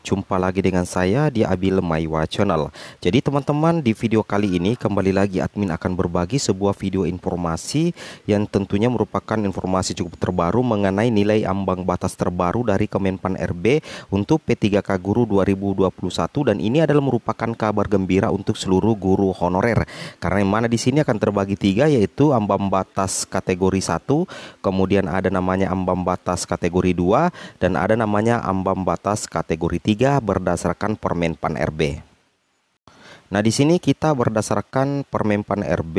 Jumpa lagi dengan saya di Abil Maiwa Channel. Jadi teman-teman di video kali ini kembali lagi admin akan berbagi sebuah video informasi yang tentunya merupakan informasi cukup terbaru mengenai nilai ambang batas terbaru dari Kemenpan RB untuk P3K Guru 2021 dan ini adalah merupakan kabar gembira untuk seluruh guru honorer karena yang mana di sini akan terbagi tiga yaitu ambang batas kategori 1, kemudian ada namanya ambang batas kategori 2 dan ada namanya ambang batas kategori 3. 3 berdasarkan Permen Pan RB. Nah, di sini kita berdasarkan Permen Pan RB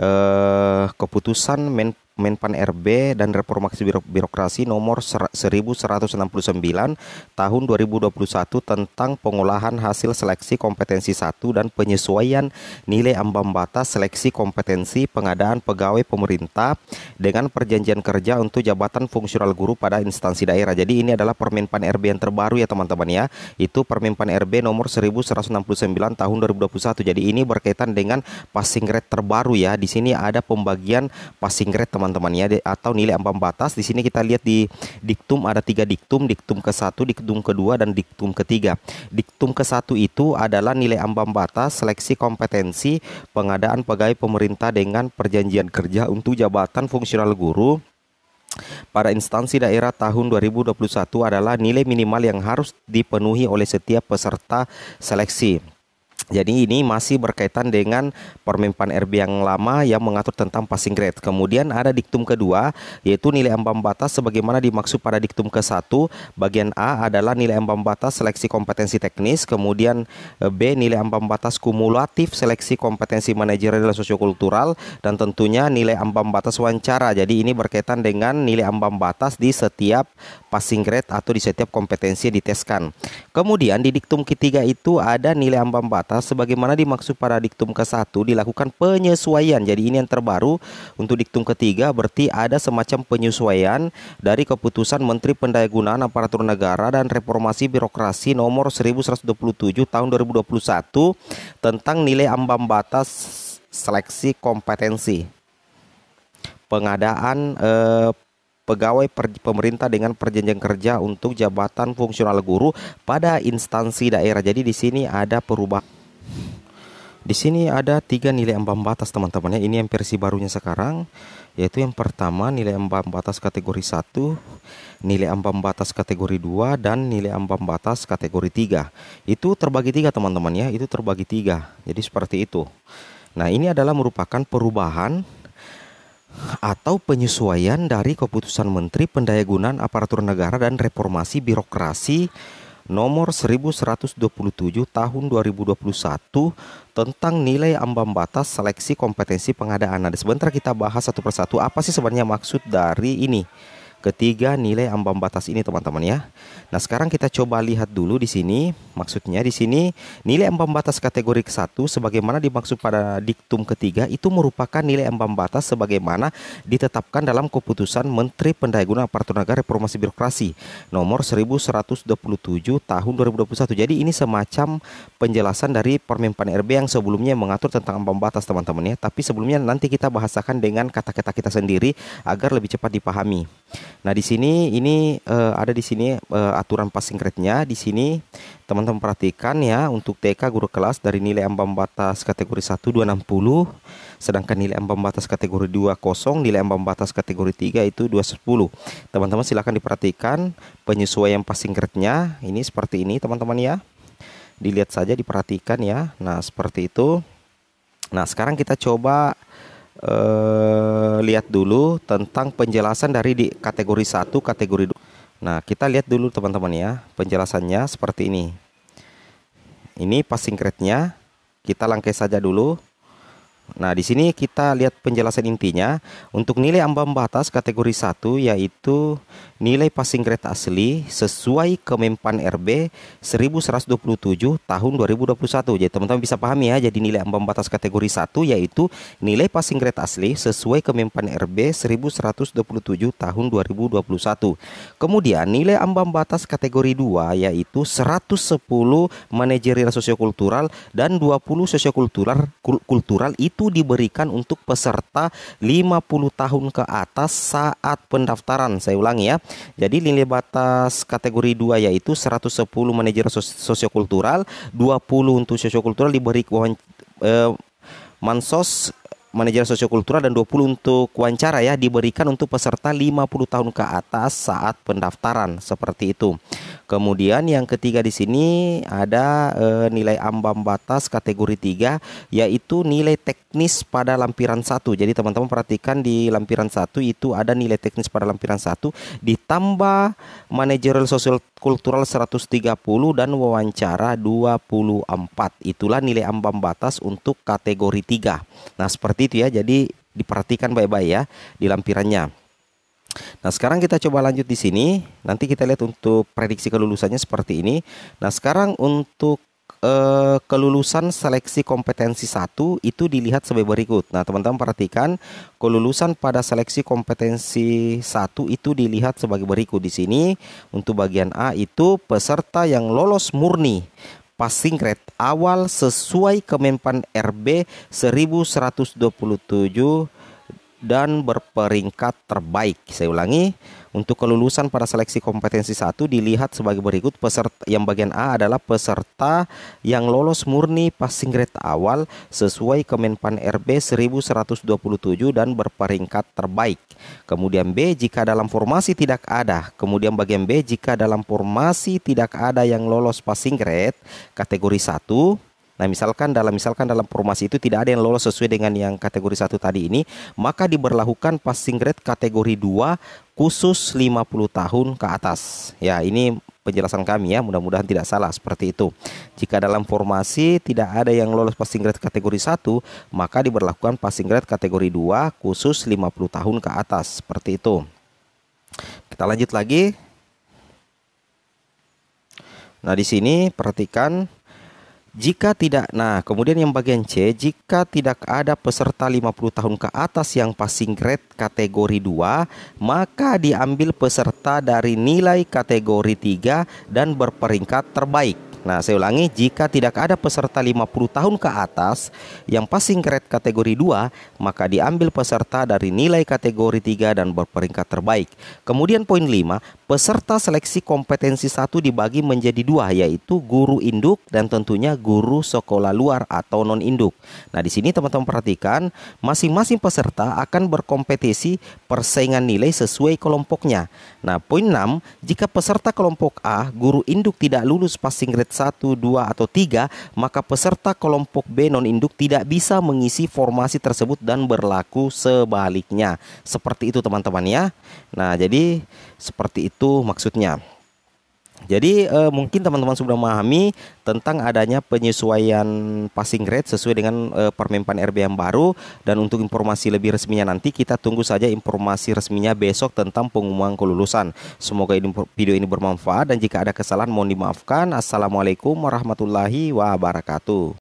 eh, keputusan Men Menpan RB dan Reformasi Birokrasi nomor 1169 tahun 2021 tentang pengolahan hasil seleksi kompetensi 1 dan penyesuaian nilai ambang batas seleksi kompetensi pengadaan pegawai pemerintah dengan perjanjian kerja untuk jabatan fungsional guru pada instansi daerah. Jadi ini adalah Permenpan RB yang terbaru ya teman-teman ya. Itu Permenpan RB nomor 1169 tahun 2021. Jadi ini berkaitan dengan passing grade terbaru ya. Di sini ada pembagian passing grade teman teman-teman ya atau nilai ambang batas. Di sini kita lihat di diktum ada tiga diktum, diktum ke satu diktum kedua dan diktum ketiga. Diktum ke satu itu adalah nilai ambang batas seleksi kompetensi pengadaan pegawai pemerintah dengan perjanjian kerja untuk jabatan fungsional guru pada instansi daerah tahun 2021 adalah nilai minimal yang harus dipenuhi oleh setiap peserta seleksi. Jadi ini masih berkaitan dengan Permenpan RB yang lama yang mengatur tentang passing grade. Kemudian ada diktum kedua yaitu nilai ambang batas sebagaimana dimaksud pada diktum ke-1 bagian A adalah nilai ambang batas seleksi kompetensi teknis, kemudian eh, B nilai ambang batas kumulatif seleksi kompetensi manajerial dan sosiokultural dan tentunya nilai ambang batas wawancara. Jadi ini berkaitan dengan nilai ambang batas di setiap passing grade atau di setiap kompetensi yang diteskan. Kemudian di diktum ketiga itu ada nilai ambang batas sebagaimana dimaksud pada diktum ke-1 dilakukan penyesuaian. Jadi ini yang terbaru untuk diktum ketiga berarti ada semacam penyesuaian dari keputusan Menteri Pendayagunaan Aparatur Negara dan Reformasi Birokrasi nomor 1127 tahun 2021 tentang nilai ambang batas seleksi kompetensi pengadaan eh, pegawai per, pemerintah dengan perjanjian kerja untuk jabatan fungsional guru pada instansi daerah. Jadi di sini ada perubahan. Di sini ada tiga nilai ambang batas teman-teman ya. Ini yang versi barunya sekarang yaitu yang pertama nilai ambang batas kategori 1, nilai ambang batas kategori 2 dan nilai ambang batas kategori 3. Itu terbagi tiga teman-teman ya, itu terbagi tiga. Jadi seperti itu. Nah, ini adalah merupakan perubahan atau penyesuaian dari keputusan Menteri Pendayagunaan Aparatur Negara dan Reformasi Birokrasi nomor 1127 tahun 2021 tentang nilai ambang batas seleksi kompetensi pengadaan. Nah, sebentar kita bahas satu persatu apa sih sebenarnya maksud dari ini ketiga nilai ambang batas ini teman-teman ya. Nah, sekarang kita coba lihat dulu di sini. Maksudnya di sini nilai ambang batas kategori ke satu sebagaimana dimaksud pada diktum ketiga itu merupakan nilai ambang batas sebagaimana ditetapkan dalam keputusan Menteri Pendayagunaan Aparatur Negara Reformasi Birokrasi nomor 1127 tahun 2021. Jadi ini semacam penjelasan dari Permenpan RB yang sebelumnya mengatur tentang ambang batas teman-teman ya. Tapi sebelumnya nanti kita bahasakan dengan kata-kata kita sendiri agar lebih cepat dipahami. Nah, di sini ini uh, ada di sini uh, aturan passing grade-nya. Di sini teman-teman perhatikan ya untuk TK guru kelas dari nilai ambang batas kategori 1 260 sedangkan nilai ambang batas kategori 2 kosong, nilai ambang batas kategori 3 itu 210. Teman-teman silahkan diperhatikan penyesuaian passing grade-nya ini seperti ini teman-teman ya. Dilihat saja diperhatikan ya. Nah, seperti itu. Nah, sekarang kita coba eh, lihat dulu tentang penjelasan dari di kategori 1, kategori 2. Nah, kita lihat dulu teman-teman ya, penjelasannya seperti ini. Ini passing grade-nya. Kita langkai saja dulu. Nah, di sini kita lihat penjelasan intinya. Untuk nilai ambang batas kategori 1 yaitu nilai passing grade asli sesuai Kemempan RB 1127 tahun 2021. Jadi teman-teman bisa pahami ya. Jadi nilai ambang batas kategori 1 yaitu nilai passing grade asli sesuai Kemempan RB 1127 tahun 2021. Kemudian nilai ambang batas kategori 2 yaitu 110 manajerial sosiokultural dan 20 sosiokultural kultural itu itu diberikan untuk peserta 50 tahun ke atas saat pendaftaran. Saya ulangi ya. Jadi nilai batas kategori 2 yaitu 110 manajer sosiokultural, 20 untuk sosiokultural diberi eh, mansos manajer sosiokultural dan 20 untuk wawancara ya diberikan untuk peserta 50 tahun ke atas saat pendaftaran seperti itu. Kemudian yang ketiga di sini ada e, nilai ambang batas kategori 3 yaitu nilai teknis pada lampiran 1. Jadi teman-teman perhatikan di lampiran 1 itu ada nilai teknis pada lampiran 1 ditambah manajerial sosial kultural 130 dan wawancara 24. Itulah nilai ambang batas untuk kategori 3. Nah, seperti seperti itu ya. Jadi diperhatikan baik-baik ya di lampirannya. Nah, sekarang kita coba lanjut di sini. Nanti kita lihat untuk prediksi kelulusannya seperti ini. Nah, sekarang untuk eh, kelulusan seleksi kompetensi 1 itu dilihat sebagai berikut. Nah, teman-teman perhatikan kelulusan pada seleksi kompetensi 1 itu dilihat sebagai berikut di sini. Untuk bagian A itu peserta yang lolos murni passing rate awal sesuai Kemenpan RB 1127 dan berperingkat terbaik. Saya ulangi, untuk kelulusan pada seleksi kompetensi 1 dilihat sebagai berikut peserta yang bagian A adalah peserta yang lolos murni passing grade awal sesuai Kemenpan RB 1127 dan berperingkat terbaik. Kemudian B jika dalam formasi tidak ada, kemudian bagian B jika dalam formasi tidak ada yang lolos passing grade kategori 1 Nah, misalkan dalam misalkan dalam formasi itu tidak ada yang lolos sesuai dengan yang kategori satu tadi ini, maka diberlakukan passing grade kategori 2 khusus 50 tahun ke atas. Ya, ini penjelasan kami ya, mudah-mudahan tidak salah seperti itu. Jika dalam formasi tidak ada yang lolos passing grade kategori 1, maka diberlakukan passing grade kategori 2 khusus 50 tahun ke atas, seperti itu. Kita lanjut lagi. Nah, di sini perhatikan jika tidak, nah kemudian yang bagian C, jika tidak ada peserta 50 tahun ke atas yang passing grade kategori 2, maka diambil peserta dari nilai kategori 3 dan berperingkat terbaik. Nah, saya ulangi, jika tidak ada peserta 50 tahun ke atas yang passing grade kategori 2, maka diambil peserta dari nilai kategori 3 dan berperingkat terbaik. Kemudian poin 5, peserta seleksi kompetensi 1 dibagi menjadi dua yaitu guru induk dan tentunya guru sekolah luar atau non induk. Nah, di sini teman-teman perhatikan, masing-masing peserta akan berkompetisi persaingan nilai sesuai kelompoknya. Nah, poin 6, jika peserta kelompok A, guru induk tidak lulus passing grade 1, 2, atau 3, maka peserta kelompok B non-induk tidak bisa mengisi formasi tersebut dan berlaku sebaliknya. Seperti itu teman-teman ya. Nah, jadi seperti itu maksudnya. Jadi eh, mungkin teman-teman sudah memahami tentang adanya penyesuaian passing grade sesuai dengan eh, permempan RB yang baru dan untuk informasi lebih resminya nanti kita tunggu saja informasi resminya besok tentang pengumuman kelulusan. Semoga ini, video ini bermanfaat dan jika ada kesalahan mohon dimaafkan. Assalamualaikum warahmatullahi wabarakatuh.